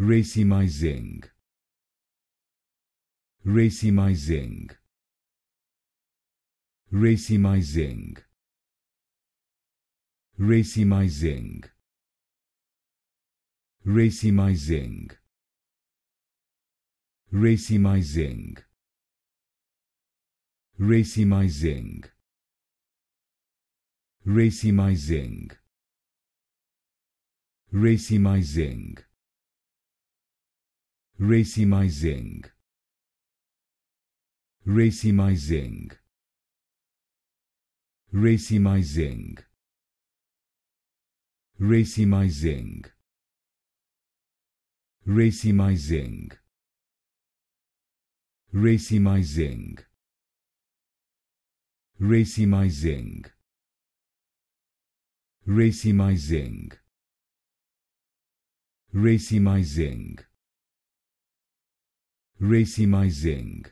my my my my my zing. zing. zing. zing. zing. racemizing my zing. racemizing my zing. racemizing my zing racemizing racemizing racemizing racemizing racemizing racemizing racemizing racemizing racemizing racemizing.